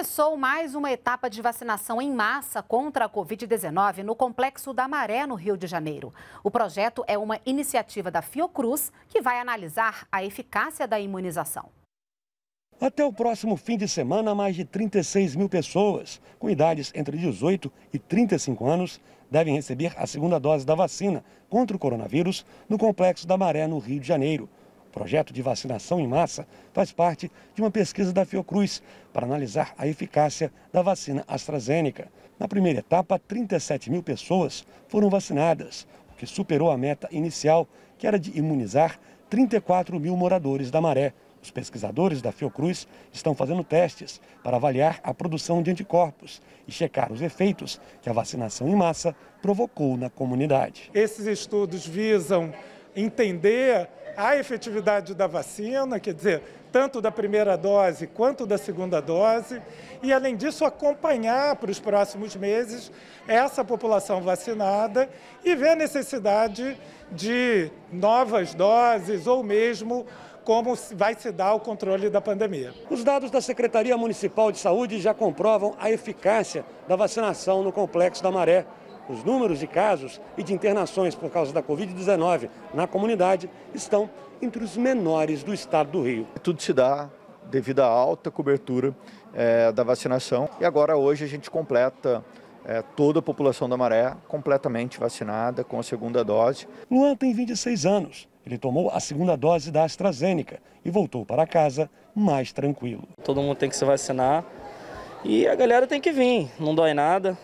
Começou mais uma etapa de vacinação em massa contra a Covid-19 no Complexo da Maré, no Rio de Janeiro. O projeto é uma iniciativa da Fiocruz que vai analisar a eficácia da imunização. Até o próximo fim de semana, mais de 36 mil pessoas com idades entre 18 e 35 anos devem receber a segunda dose da vacina contra o coronavírus no Complexo da Maré, no Rio de Janeiro projeto de vacinação em massa faz parte de uma pesquisa da Fiocruz para analisar a eficácia da vacina AstraZeneca. Na primeira etapa, 37 mil pessoas foram vacinadas, o que superou a meta inicial, que era de imunizar 34 mil moradores da Maré. Os pesquisadores da Fiocruz estão fazendo testes para avaliar a produção de anticorpos e checar os efeitos que a vacinação em massa provocou na comunidade. Esses estudos visam entender a efetividade da vacina, quer dizer, tanto da primeira dose quanto da segunda dose, e além disso acompanhar para os próximos meses essa população vacinada e ver a necessidade de novas doses ou mesmo como vai se dar o controle da pandemia. Os dados da Secretaria Municipal de Saúde já comprovam a eficácia da vacinação no Complexo da Maré os números de casos e de internações por causa da Covid-19 na comunidade estão entre os menores do estado do Rio. Tudo se dá devido à alta cobertura é, da vacinação. E agora, hoje, a gente completa é, toda a população da Maré completamente vacinada com a segunda dose. Luan tem 26 anos. Ele tomou a segunda dose da AstraZeneca e voltou para casa mais tranquilo. Todo mundo tem que se vacinar e a galera tem que vir, não dói nada.